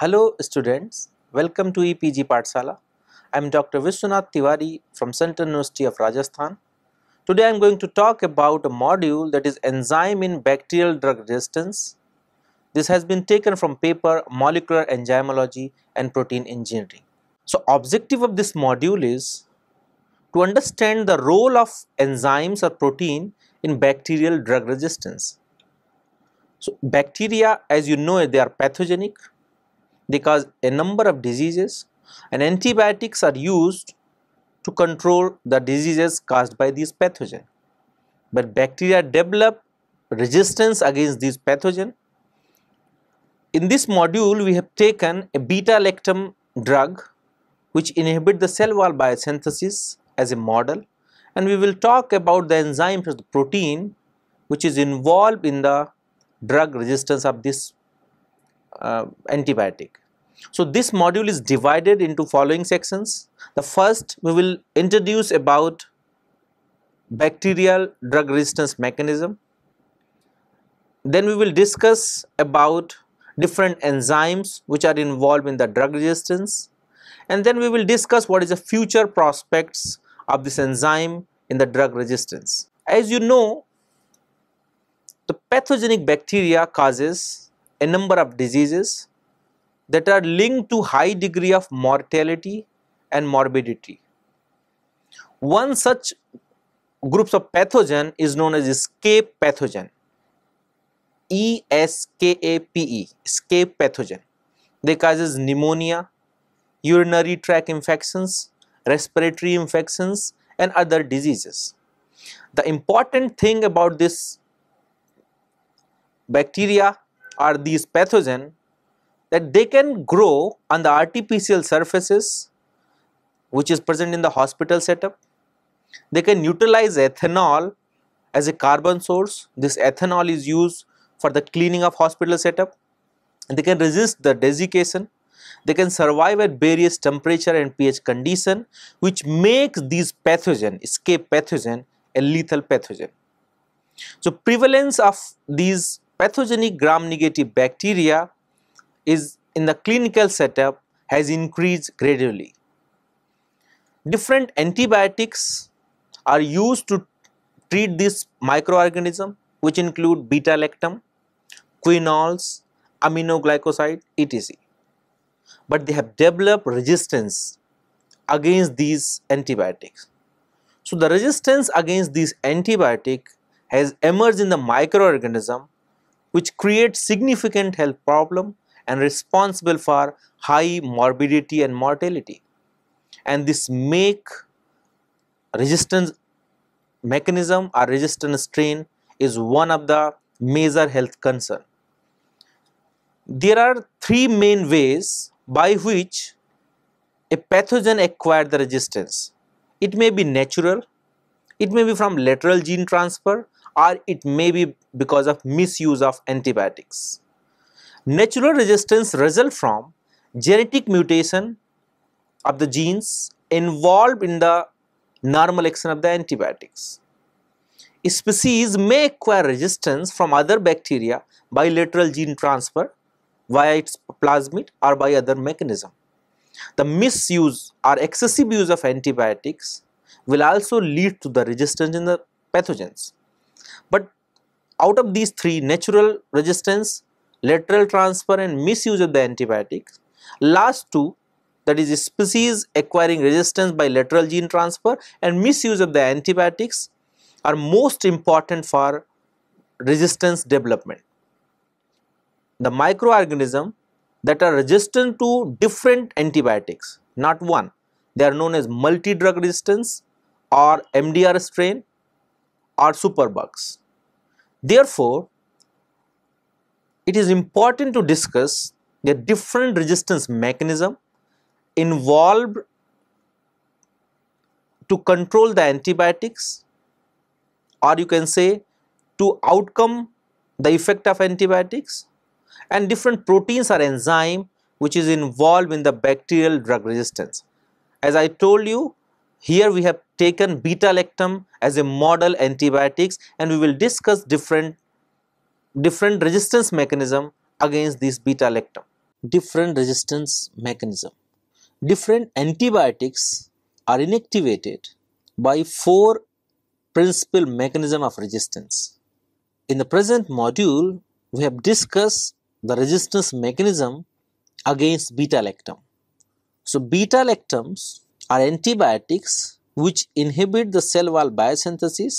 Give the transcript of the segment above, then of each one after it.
Hello students, welcome to EPG Partsala. I am Dr. Vishwanath Tiwari from Central University of Rajasthan. Today I am going to talk about a module that is enzyme in bacterial drug resistance. This has been taken from paper molecular enzymology and protein engineering. So objective of this module is to understand the role of enzymes or protein in bacterial drug resistance. So bacteria as you know they are pathogenic they cause a number of diseases and antibiotics are used to control the diseases caused by these pathogen. But bacteria develop resistance against these pathogen. In this module, we have taken a beta-lactam drug which inhibit the cell wall biosynthesis as a model and we will talk about the enzyme protein which is involved in the drug resistance of this uh, antibiotic. So this module is divided into following sections. The first we will introduce about bacterial drug resistance mechanism. Then we will discuss about different enzymes which are involved in the drug resistance. And then we will discuss what is the future prospects of this enzyme in the drug resistance. As you know, the pathogenic bacteria causes a number of diseases that are linked to high degree of mortality and morbidity. One such groups of pathogen is known as escape pathogen. E S K A P E, escape pathogen. They causes pneumonia, urinary tract infections, respiratory infections and other diseases. The important thing about this bacteria are these pathogen that they can grow on the artificial surfaces which is present in the hospital setup. They can utilize ethanol as a carbon source. This ethanol is used for the cleaning of hospital setup. They can resist the desiccation. They can survive at various temperature and pH condition which makes these pathogen, escape pathogen, a lethal pathogen. So prevalence of these pathogenic gram-negative bacteria is in the clinical setup has increased gradually. Different antibiotics are used to treat this microorganism which include beta-lactam, quinols, aminoglycoside, etc. But they have developed resistance against these antibiotics. So, the resistance against this antibiotic has emerged in the microorganism which creates significant health problem and responsible for high morbidity and mortality. And this make resistance mechanism or resistance strain is one of the major health concern. There are three main ways by which a pathogen acquired the resistance. It may be natural, it may be from lateral gene transfer or it may be because of misuse of antibiotics. Natural resistance result from genetic mutation of the genes involved in the normal action of the antibiotics. A species may acquire resistance from other bacteria by lateral gene transfer via its plasmid or by other mechanism. The misuse or excessive use of antibiotics will also lead to the resistance in the pathogens. But out of these three natural resistance, lateral transfer and misuse of the antibiotics, last two that is species acquiring resistance by lateral gene transfer and misuse of the antibiotics are most important for resistance development. The microorganisms that are resistant to different antibiotics, not one, they are known as multi-drug resistance or MDR strain or superbugs. Therefore, it is important to discuss the different resistance mechanism involved to control the antibiotics or you can say to outcome the effect of antibiotics and different proteins or enzyme which is involved in the bacterial drug resistance. As I told you, here we have taken beta-lactam as a model antibiotics and we will discuss different, different resistance mechanism against this beta-lactam. Different resistance mechanism. Different antibiotics are inactivated by four principal mechanism of resistance. In the present module, we have discussed the resistance mechanism against beta-lactam. So, beta-lactams are antibiotics which inhibit the cell wall biosynthesis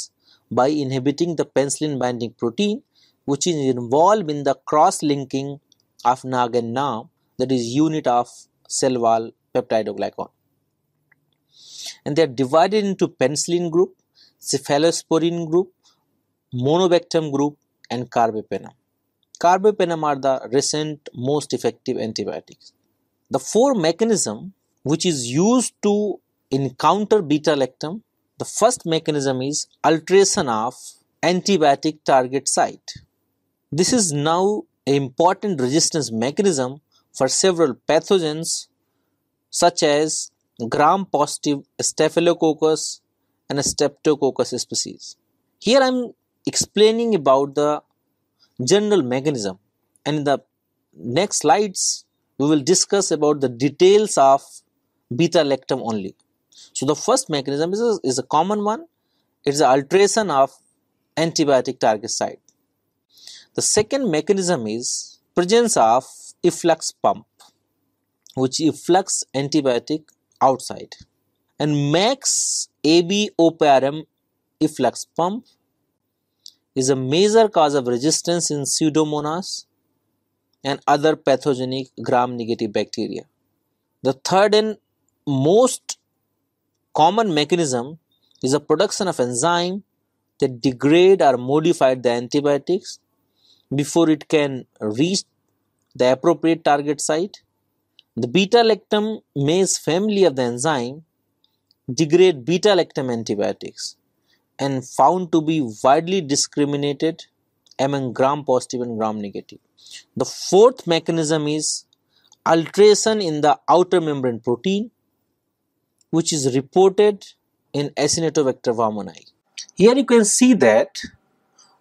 by inhibiting the penicillin binding protein which is involved in the cross-linking of NAG and NAM that is unit of cell wall peptidoglycan. And they are divided into penicillin group, cephalosporin group, monobactam group and carbapenem. Carbapenem are the recent most effective antibiotics. The four mechanism which is used to in counter beta lactam, the first mechanism is alteration of antibiotic target site. This is now an important resistance mechanism for several pathogens such as gram positive staphylococcus and streptococcus species. Here I am explaining about the general mechanism and in the next slides we will discuss about the details of beta lactam only. So the first mechanism is a, is a common one. It's the alteration of antibiotic target site. The second mechanism is presence of efflux pump, which efflux antibiotic outside and max ABOPRM efflux pump is a major cause of resistance in pseudomonas and other pathogenic gram negative bacteria. The third and most common mechanism is the production of enzyme that degrade or modify the antibiotics before it can reach the appropriate target site. The beta-lactam maize family of the enzyme degrade beta-lactam antibiotics and found to be widely discriminated among gram-positive and gram-negative. The fourth mechanism is alteration in the outer membrane protein which is reported in Escherichia coli. Here you can see that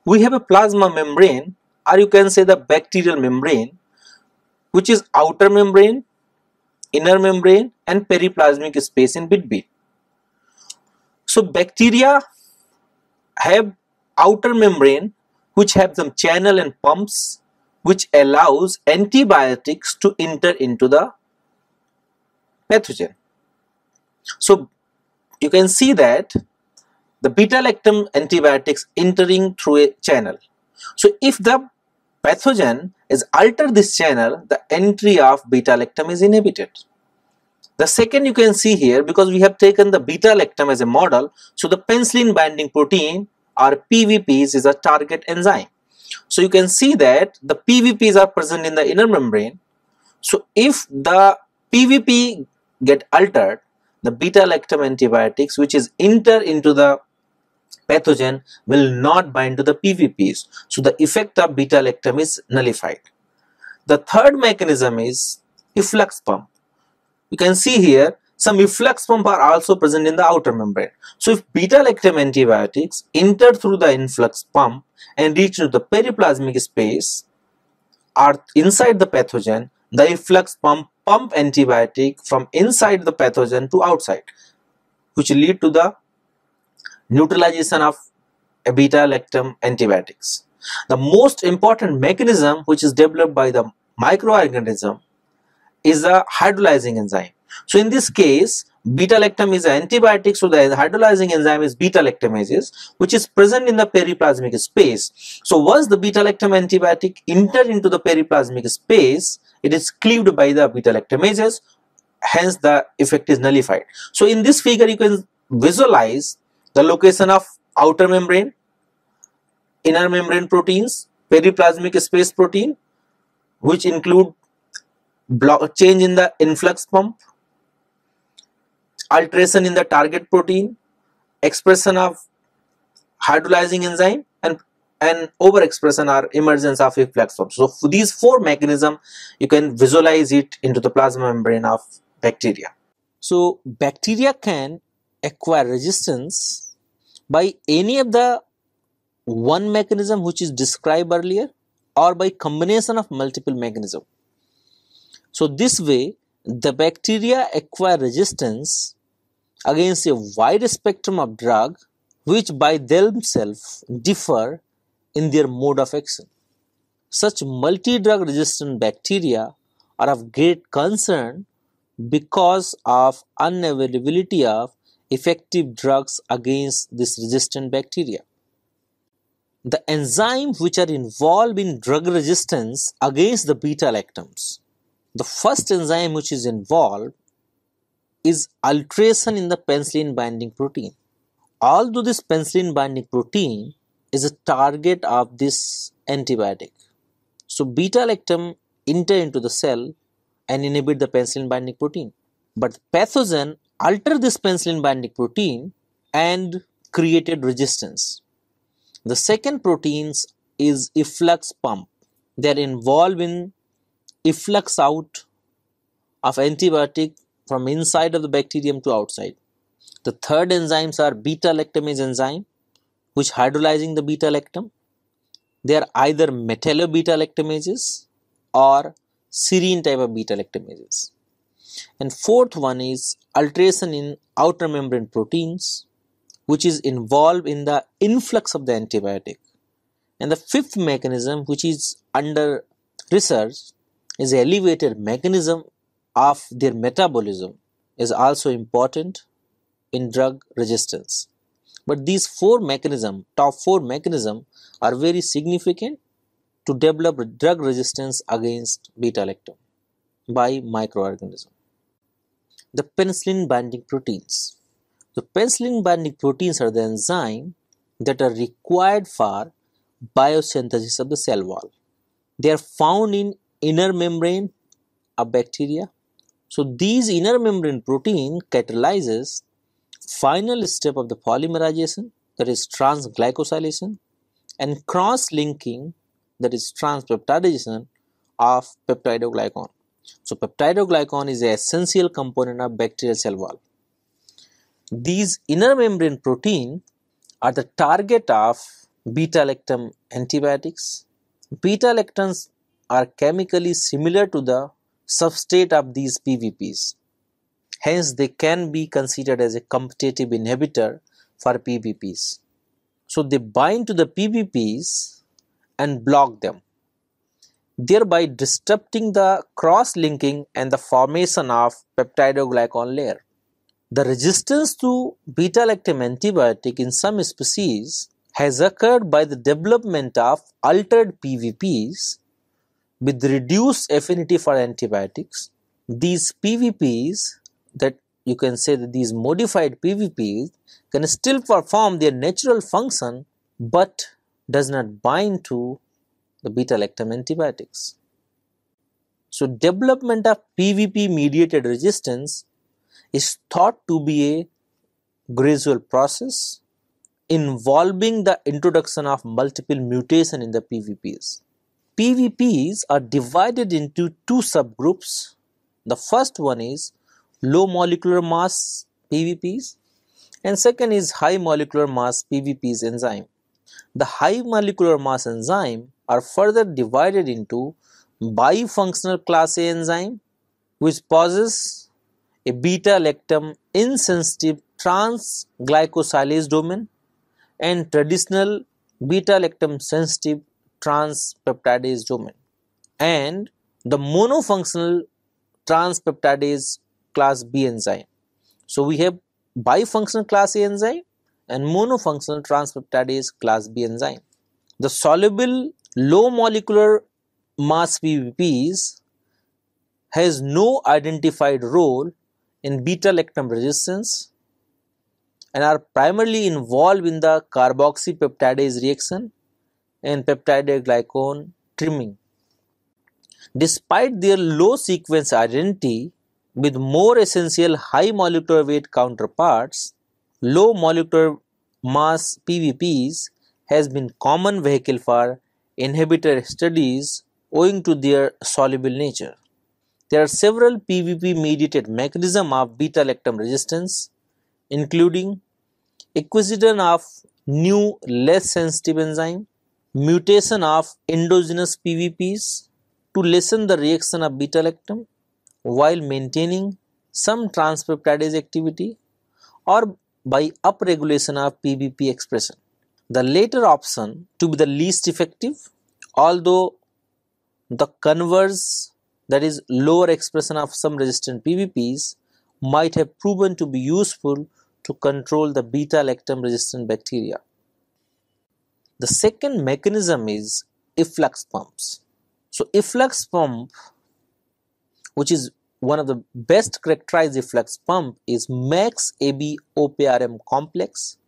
we have a plasma membrane or you can say the bacterial membrane which is outer membrane, inner membrane and periplasmic space in between. So bacteria have outer membrane which have some channel and pumps which allows antibiotics to enter into the pathogen. So you can see that the beta-lactam antibiotics entering through a channel. So if the pathogen is alter this channel, the entry of beta-lactam is inhibited. The second you can see here because we have taken the beta-lactam as a model, so the penicillin binding protein or PVPs is a target enzyme. So you can see that the PVPs are present in the inner membrane. So if the PVP get altered, the beta-lactam antibiotics which is enter into the pathogen will not bind to the PVPs. So the effect of beta-lactam is nullified. The third mechanism is efflux pump. You can see here some efflux pump are also present in the outer membrane. So if beta-lactam antibiotics enter through the influx pump and reach into the periplasmic space or inside the pathogen, the efflux pump pump antibiotic from inside the pathogen to outside which lead to the neutralization of beta-lactam antibiotics. The most important mechanism which is developed by the microorganism is the hydrolyzing enzyme. So in this case, beta-lactam is an antibiotic, so the hydrolyzing enzyme is beta-lactamases, which is present in the periplasmic space. So once the beta-lactam antibiotic enter into the periplasmic space, it is cleaved by the beta-lactamases, hence the effect is nullified. So in this figure, you can visualize the location of outer membrane, inner membrane proteins, periplasmic space protein, which include block change in the influx pump, alteration in the target protein, expression of hydrolyzing enzyme and and overexpression or emergence of reflexome. So these four mechanism you can visualize it into the plasma membrane of bacteria. So bacteria can acquire resistance by any of the one mechanism which is described earlier or by combination of multiple mechanism. So this way the bacteria acquire resistance against a wide spectrum of drug which by themselves differ in their mode of action. Such multi-drug resistant bacteria are of great concern because of unavailability of effective drugs against this resistant bacteria. The enzymes which are involved in drug resistance against the beta lactams. The first enzyme which is involved is alteration in the penicillin binding protein. Although this penicillin binding protein is a target of this antibiotic. So beta-lactam enter into the cell and inhibit the penicillin binding protein. But the pathogen alter this penicillin binding protein and created resistance. The second proteins is efflux pump. They are involved in efflux out of antibiotic from inside of the bacterium to outside. The third enzymes are beta lactamase enzyme which hydrolyzing the beta lactam. They are either beta lactamases or serine type of beta lactamases. And fourth one is alteration in outer membrane proteins which is involved in the influx of the antibiotic. And the fifth mechanism which is under research is elevated mechanism of their metabolism is also important in drug resistance. But these four mechanism, top four mechanism are very significant to develop drug resistance against beta-lactam by microorganism. The penicillin binding proteins. The penicillin binding proteins are the enzyme that are required for biosynthesis of the cell wall. They are found in inner membrane of bacteria so these inner membrane protein catalyzes final step of the polymerization that is transglycosylation and cross-linking that is transpeptidation of peptidoglycan. So peptidoglycan is an essential component of bacterial cell wall. These inner membrane protein are the target of beta-lactam antibiotics. Beta-lactams are chemically similar to the substrate of these PVPs. Hence, they can be considered as a competitive inhibitor for PVPs. So, they bind to the PVPs and block them, thereby disrupting the cross linking and the formation of peptidoglycan layer. The resistance to beta lactam antibiotic in some species has occurred by the development of altered PVPs with reduced affinity for antibiotics, these PVPs that you can say that these modified PVPs can still perform their natural function but does not bind to the beta-lactam antibiotics. So, development of PVP mediated resistance is thought to be a gradual process involving the introduction of multiple mutation in the PVPs. PVPs are divided into two subgroups. The first one is low molecular mass PVPs and second is high molecular mass PVPs enzyme. The high molecular mass enzyme are further divided into bifunctional class A enzyme which possesses a beta-lactam insensitive trans-glycosylase domain and traditional beta-lactam sensitive transpeptidase domain and the monofunctional transpeptidase class B enzyme. So we have bifunctional class A enzyme and monofunctional transpeptidase class B enzyme. The soluble low molecular mass PVPs has no identified role in beta-lactam resistance and are primarily involved in the carboxypeptidase reaction and peptide glycan trimming. Despite their low sequence identity with more essential high molecular weight counterparts, low molecular mass PVPs has been common vehicle for inhibitor studies owing to their soluble nature. There are several PVP mediated mechanism of beta-lactam resistance including acquisition of new less sensitive enzyme, mutation of endogenous PVPs to lessen the reaction of beta-lactam while maintaining some transpeptidase activity or by upregulation of PVP expression. The later option to be the least effective although the converse that is lower expression of some resistant PVPs might have proven to be useful to control the beta-lactam resistant bacteria. The second mechanism is efflux pumps. So efflux pump, which is one of the best characterized efflux pump is max AB OPRM complex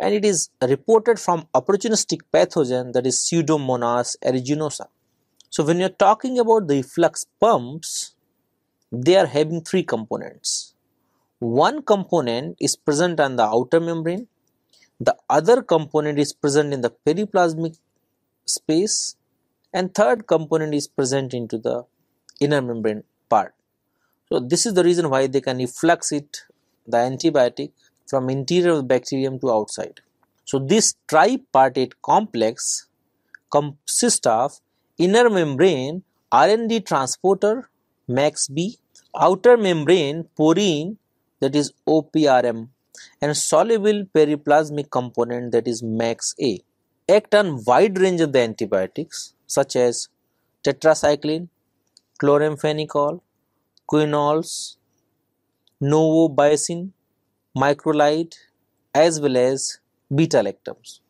and it is reported from opportunistic pathogen that is pseudomonas aeruginosa. So when you're talking about the efflux pumps, they are having three components. One component is present on the outer membrane the other component is present in the periplasmic space and third component is present into the inner membrane part. So this is the reason why they can efflux it, the antibiotic, from interior of the bacterium to outside. So this tripartite complex consists of inner membrane RND transporter MaxB, outer membrane porine that is OPRM and soluble periplasmic component that is MAX-A act on wide range of the antibiotics such as tetracycline, chloramphenicol, quinols, novobiocin, microlide as well as beta-lactams.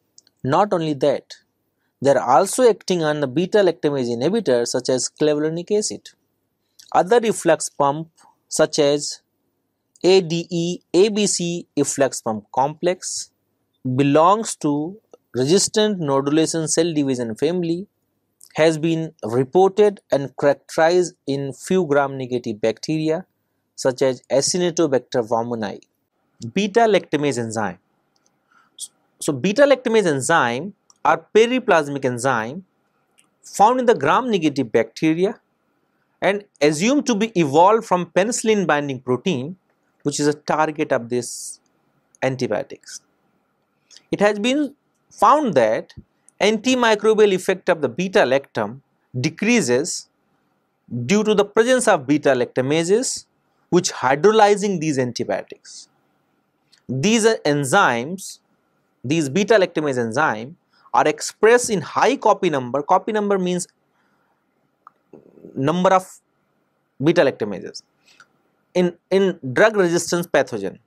Not only that, they are also acting on the beta-lactamase inhibitor such as clavulanic acid. Other reflux pump such as ADE, ABC efflux pump complex belongs to resistant nodulation cell division family has been reported and characterized in few gram-negative bacteria such as Acinetobacter vomini. Beta-lactamase enzyme. So, beta-lactamase enzyme are periplasmic enzyme found in the gram-negative bacteria and assumed to be evolved from penicillin binding protein which is a target of this antibiotics. It has been found that antimicrobial effect of the beta-lactam decreases due to the presence of beta-lactamases which hydrolyzing these antibiotics. These enzymes, these beta-lactamase enzyme are expressed in high copy number. Copy number means number of beta-lactamases in, in drug resistance pathogen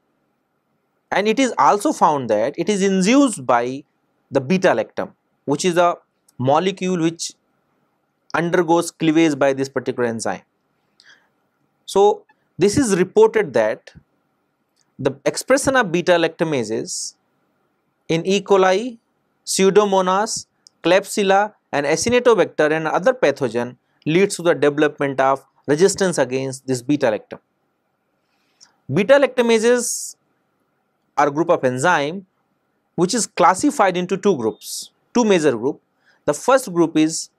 and it is also found that it is induced by the beta lactam which is a molecule which undergoes cleavage by this particular enzyme. So, this is reported that the expression of beta lactamases in E. coli, Pseudomonas, Klebsiella and Acinetobacter and other pathogen leads to the development of resistance against this beta lactam. Beta lactamases are group of enzyme which is classified into two groups, two major group. The first group is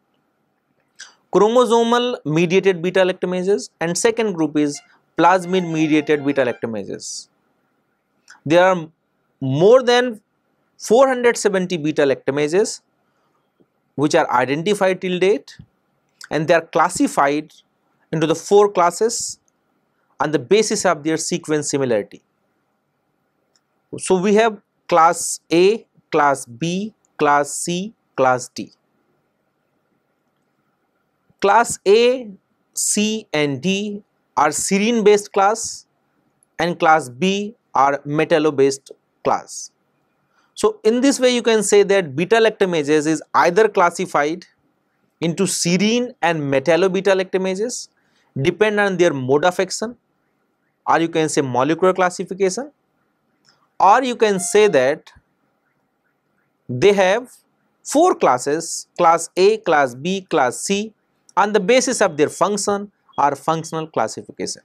chromosomal mediated beta lactamases and second group is plasmid mediated beta lactamases. There are more than 470 beta lactamases which are identified till date and they are classified into the four classes on the basis of their sequence similarity. So we have class A, class B, class C, class D. Class A, C and D are serine based class and class B are metallo based class. So in this way you can say that beta lactamases is either classified into serine and metallo beta lactamases depend on their mode of action or you can say molecular classification or you can say that they have four classes class A, class B, class C on the basis of their function or functional classification.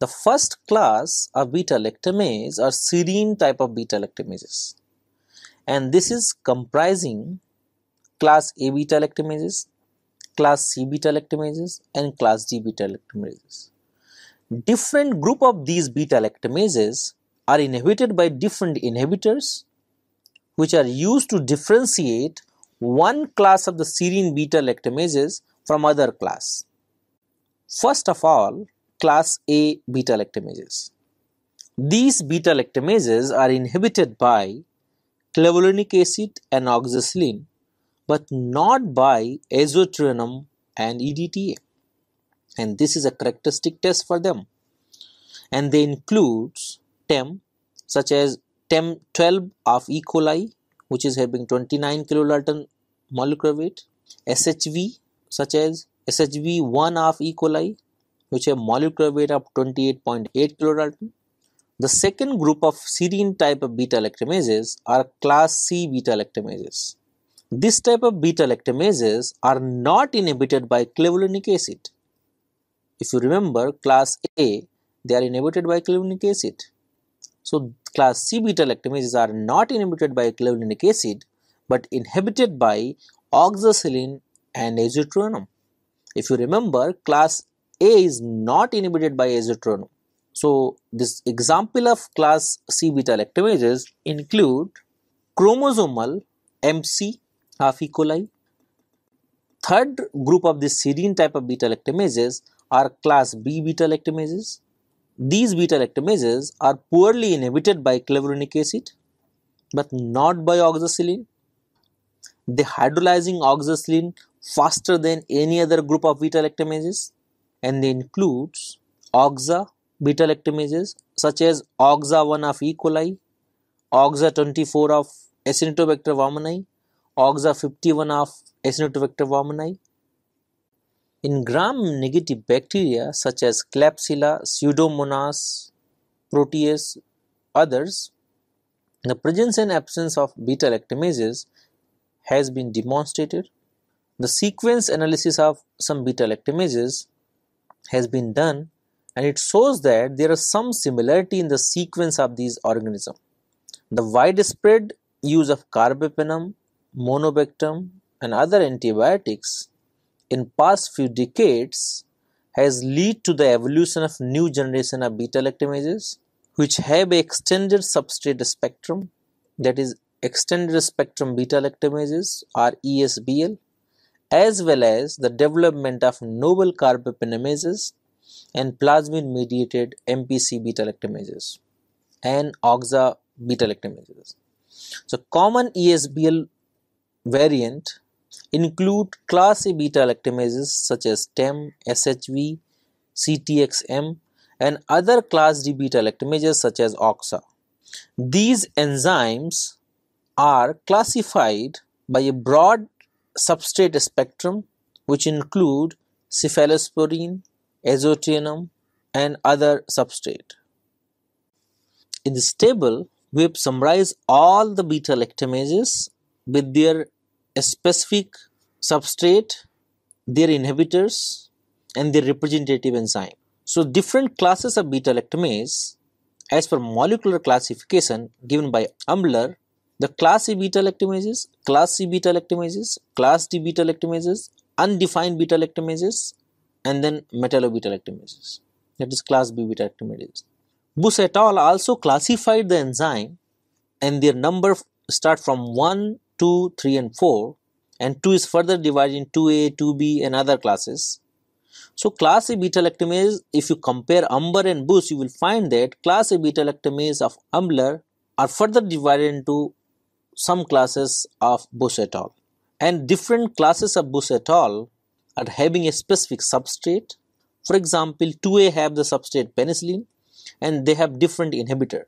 The first class of beta lactamase are serine type of beta lactamases and this is comprising class A beta lactamases, class C beta lactamases and class D beta lactamases different group of these beta lactamases are inhibited by different inhibitors which are used to differentiate one class of the serine beta lactamases from other class. First of all, class A beta lactamases. These beta lactamases are inhibited by clavulanic acid and oxacillin but not by azotreonum and EDTA and this is a characteristic test for them and they includes TEM such as TEM 12 of E. coli which is having 29 kilodalton molecular weight SHV such as SHV 1 of E. coli which have molecular weight of 28.8 kilodalton the second group of serine type of beta lactamases are class C beta lactamases. This type of beta lactamases are not inhibited by clavulanic acid if you remember class A they are inhibited by clavulanic acid. So class C beta lactamases are not inhibited by clavulanic acid but inhibited by oxacillin and azithromycin. If you remember class A is not inhibited by azithromycin. So this example of class C beta lactamases include chromosomal MC half E. coli. Third group of this serine type of beta lactamases are class B beta lactamases. These beta lactamases are poorly inhibited by clavulanic acid but not by oxacillin. They hydrolyzing oxacillin faster than any other group of beta lactamases and they includes oxa beta lactamases such as oxa1 of E. coli, oxa24 of Acinetobacter vomini, oxa51 of Acinetobacter vomini in gram-negative bacteria such as Klebsiella, Pseudomonas, Proteus, others, the presence and absence of beta-lactamases has been demonstrated. The sequence analysis of some beta-lactamases has been done and it shows that there is some similarity in the sequence of these organisms. The widespread use of carbapenem, monobactam and other antibiotics in past few decades has led to the evolution of new generation of beta lactamases which have extended substrate spectrum that is extended spectrum beta lactamases or ESBL as well as the development of novel carbapenemases and plasmin mediated MPC beta lactamases and OXA beta lactamases. So common ESBL variant include class A beta lactamases such as TEM, SHV, CTXM and other class D beta lactamases such as OXA. These enzymes are classified by a broad substrate spectrum which include cephalosporin, azotinum and other substrate. In this table, we have summarized all the beta lactamases with their a specific substrate, their inhibitors, and their representative enzyme. So, different classes of beta lactamase, as per molecular classification given by Ambler, the class A beta lactamases, class C beta lactamases, class D beta lactamases, undefined beta lactamases, and then metallobeta lactamases. That is class B beta lactamases. Bus et al. also classified the enzyme and their number start from 1 2, 3 and 4 and 2 is further divided in 2a, 2b and other classes. So class A beta lactamase, if you compare umber and bus, you will find that class A beta lactamase of umbler are further divided into some classes of bus et al. And different classes of bus et al are having a specific substrate. For example, 2A have the substrate penicillin and they have different inhibitor.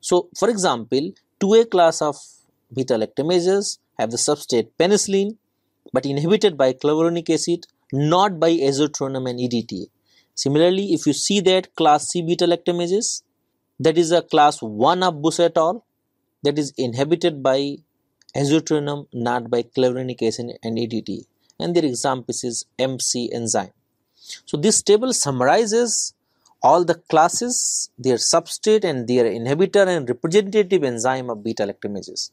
So for example, 2A class of beta lactamases have the substrate penicillin but inhibited by clavulanic acid not by azotronam and EDTA. Similarly, if you see that class C beta lactamases that is a class 1 of busetol that is inhibited by azotronam not by clavulanic acid and EDTA and their example is MC enzyme. So this table summarizes all the classes, their substrate and their inhibitor and representative enzyme of beta lactamases.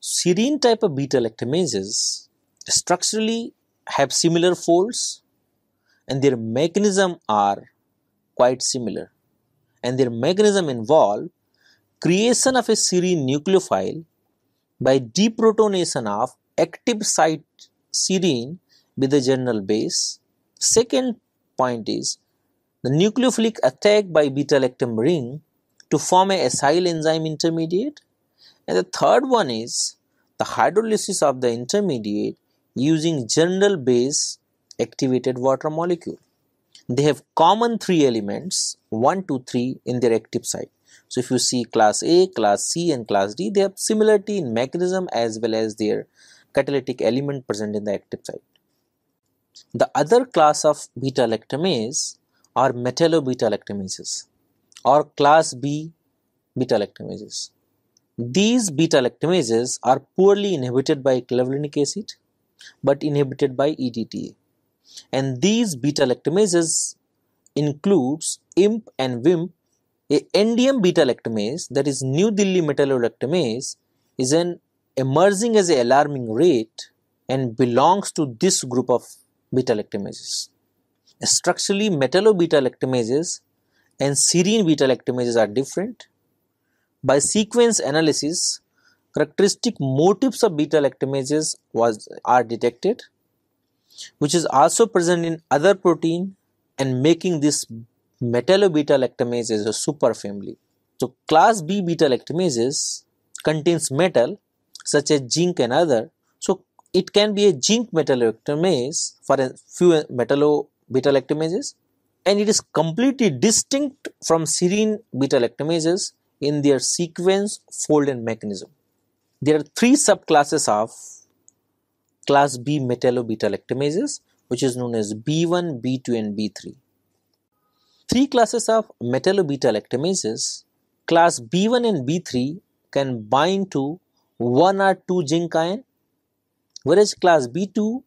Serine type of beta lactamases structurally have similar folds and their mechanism are quite similar and their mechanism involve creation of a serine nucleophile by deprotonation of active site serine with a general base. Second point is the nucleophilic attack by beta lactam ring to form a acyl enzyme intermediate and the third one is the hydrolysis of the intermediate using general base activated water molecule. They have common three elements 1, 2, 3 in their active site. So if you see class A, class C and class D, they have similarity in mechanism as well as their catalytic element present in the active site. The other class of beta-lactamase are metallo-beta-lactamases or class B beta-lactamases. These beta-lactamases are poorly inhibited by clavulanic acid but inhibited by EDTA. And these beta-lactamases includes IMP and WIMP. A NDM beta-lactamase that is New Delhi metallolactamase is an emerging as an alarming rate and belongs to this group of beta-lactamases. Structurally, metallo-beta-lactamases and serine beta-lactamases are different by sequence analysis, characteristic motifs of beta-lactamases was are detected, which is also present in other protein and making this metallo-beta-lactamases a superfamily. So class B beta-lactamases contains metal such as zinc and other. So it can be a zinc metallo-lactamase for a few metallo-beta-lactamases and it is completely distinct from serine beta-lactamases in their sequence, fold and mechanism. There are three subclasses of class B metallobetalactamases which is known as B1, B2 and B3. Three classes of metallobetalactamases, class B1 and B3 can bind to 1 or 2 zinc ion whereas class B2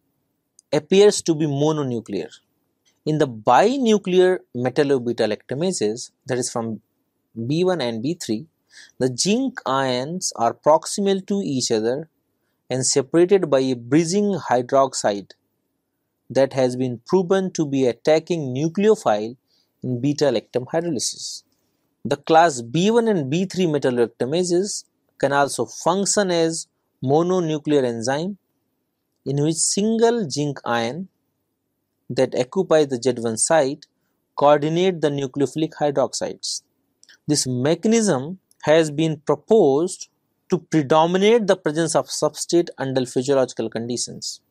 appears to be mononuclear. In the binuclear metallobetalactamases that is from B1 and B3, the zinc ions are proximal to each other and separated by a bridging hydroxide that has been proven to be attacking nucleophile in beta-lactam hydrolysis. The class B1 and B3 metallolactamases can also function as mononuclear enzyme in which single zinc ion that occupies the Z1 site coordinate the nucleophilic hydroxides. This mechanism has been proposed to predominate the presence of substrate under physiological conditions.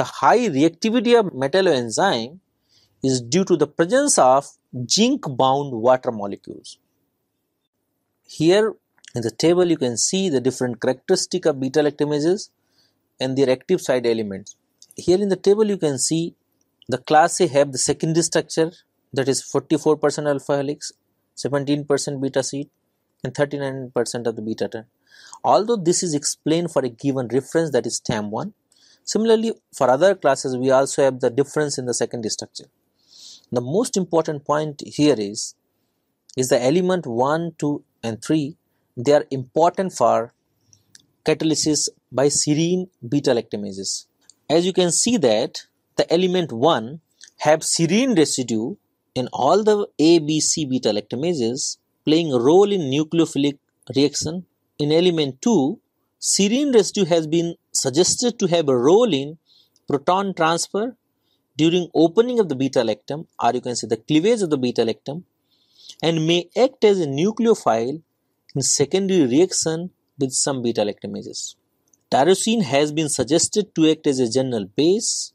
The high reactivity of metalloenzyme is due to the presence of zinc bound water molecules. Here in the table you can see the different characteristic of beta lactamases and their active side elements. Here in the table you can see the class A have the secondary structure that is 44% alpha helix 17% beta sheet and 39% of the beta 10. Although this is explained for a given reference that is TAM1, similarly for other classes we also have the difference in the secondary structure. The most important point here is, is the element 1, 2 and 3, they are important for catalysis by serine beta-lactamases. As you can see that the element 1 have serine residue in all the ABC beta lactamases playing a role in nucleophilic reaction, in element 2, serine residue has been suggested to have a role in proton transfer during opening of the beta lactam or you can say the cleavage of the beta lactam and may act as a nucleophile in secondary reaction with some beta lactamases. Tyrosine has been suggested to act as a general base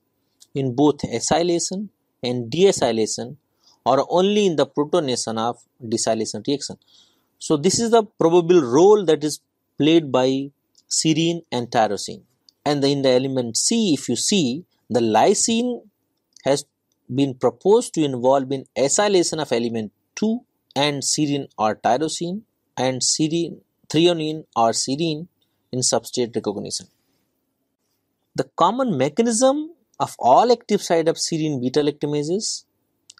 in both acylation and deacylation or only in the protonation of desalination reaction. So this is the probable role that is played by serine and tyrosine. And in the element C, if you see, the lysine has been proposed to involve in acylation of element 2 and serine or tyrosine and serine, threonine or serine in substrate recognition. The common mechanism of all active site of serine beta lactamases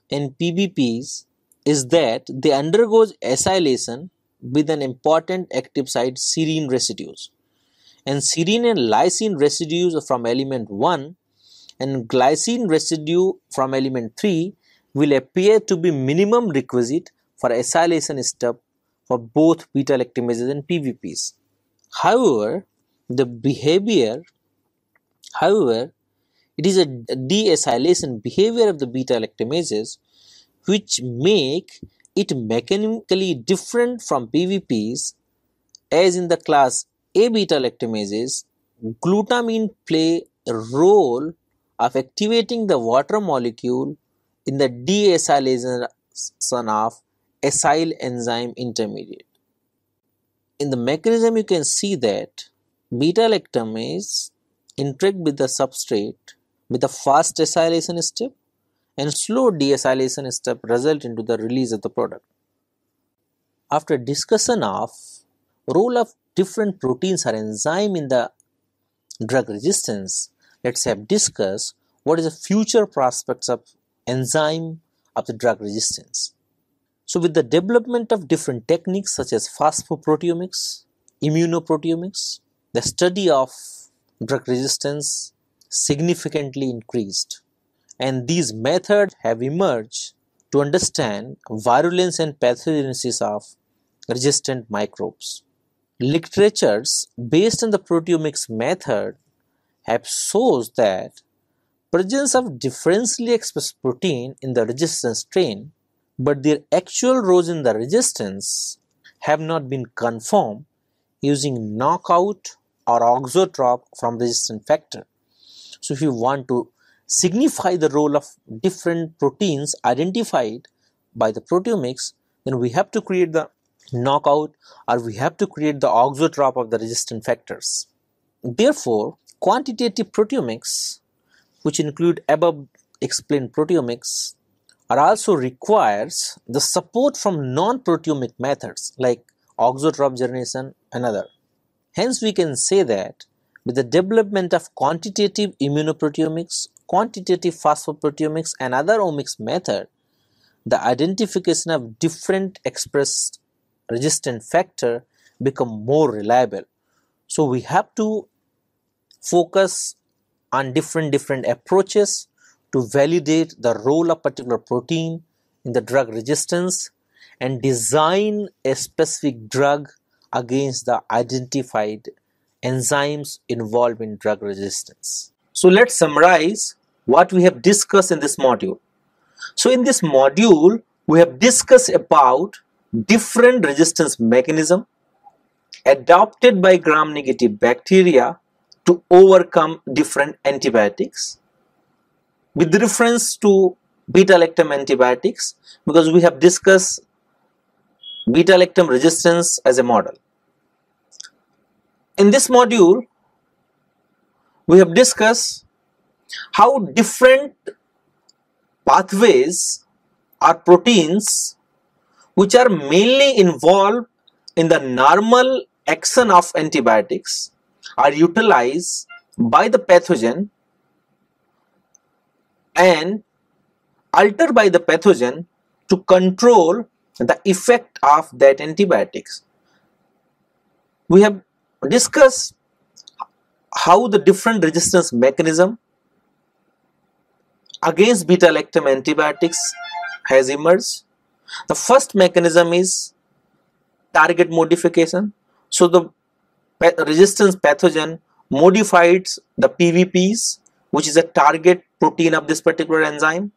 in PBPs is that they undergoes acylation with an important active site serine residues and serine and lysine residues from element 1 and glycine residue from element 3 will appear to be minimum requisite for acylation step for both beta lactamases and PVPs. However, the behavior however it is a deacylation behavior of the beta lactamases which make it mechanically different from PVPs as in the class A beta lactamases glutamine play a role of activating the water molecule in the deacylation of acyl enzyme intermediate. In the mechanism you can see that beta lactamase interact with the substrate with a fast acylation step and slow deacylation step result into the release of the product. After discussion of role of different proteins or enzyme in the drug resistance, let's have discuss what is the future prospects of enzyme of the drug resistance. So with the development of different techniques such as phosphoproteomics, immunoproteomics, the study of drug resistance significantly increased. And these methods have emerged to understand virulence and pathogenesis of resistant microbes. Literatures based on the proteomics method have shows that presence of differentially expressed protein in the resistance strain but their actual roles in the resistance have not been confirmed using knockout or auxotrope from resistant factor. So, if you want to signify the role of different proteins identified by the proteomics, then we have to create the knockout or we have to create the auxotrope of the resistant factors. Therefore, quantitative proteomics, which include above explained proteomics, are also requires the support from non-proteomic methods like auxotrope generation and other. Hence, we can say that with the development of quantitative immunoproteomics, quantitative phosphoproteomics and other omics method, the identification of different expressed resistant factor become more reliable. So we have to focus on different different approaches to validate the role of particular protein in the drug resistance and design a specific drug against the identified enzymes involved in drug resistance. So let's summarize what we have discussed in this module. So in this module, we have discussed about different resistance mechanism adopted by gram-negative bacteria to overcome different antibiotics with reference to beta-lactam antibiotics because we have discussed beta-lactam resistance as a model in this module we have discussed how different pathways are proteins which are mainly involved in the normal action of antibiotics are utilized by the pathogen and altered by the pathogen to control the effect of that antibiotics. We have discuss how the different resistance mechanism against beta-lactam antibiotics has emerged. The first mechanism is target modification. So the resistance pathogen modifies the PVPs which is a target protein of this particular enzyme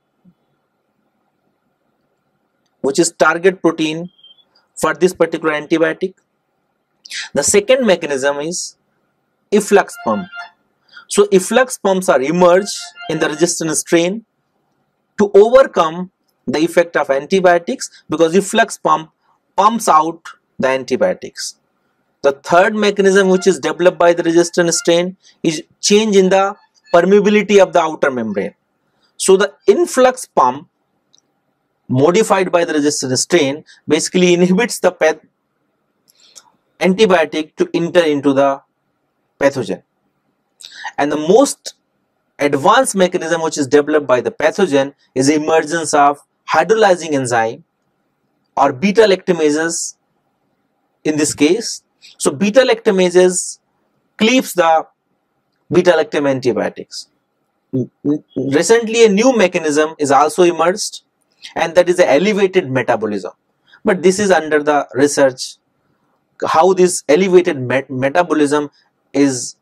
which is target protein for this particular antibiotic the second mechanism is efflux pump. So efflux pumps are emerged in the resistant strain to overcome the effect of antibiotics because efflux pump pumps out the antibiotics. The third mechanism which is developed by the resistant strain is change in the permeability of the outer membrane. So the influx pump modified by the resistant strain basically inhibits the antibiotic to enter into the pathogen. And the most advanced mechanism which is developed by the pathogen is the emergence of hydrolyzing enzyme or beta lactamases in this case. So beta lactamases cleaves the beta lactam antibiotics. Recently a new mechanism is also emerged and that is the elevated metabolism. But this is under the research how this elevated met metabolism is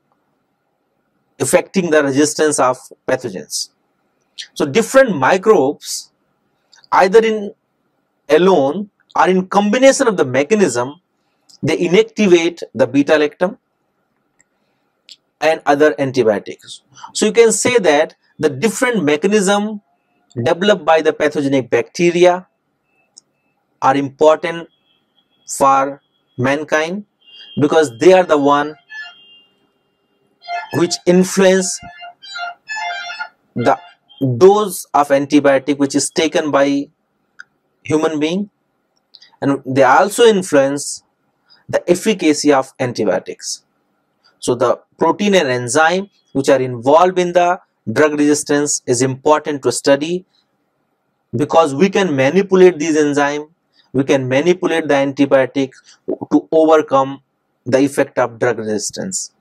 affecting the resistance of pathogens. So different microbes either in alone or in combination of the mechanism they inactivate the beta-lactam and other antibiotics. So you can say that the different mechanism developed by the pathogenic bacteria are important for mankind because they are the one which influence the dose of antibiotic which is taken by human being and they also influence the efficacy of antibiotics so the protein and enzyme which are involved in the drug resistance is important to study because we can manipulate these enzyme we can manipulate the antibiotic to overcome the effect of drug resistance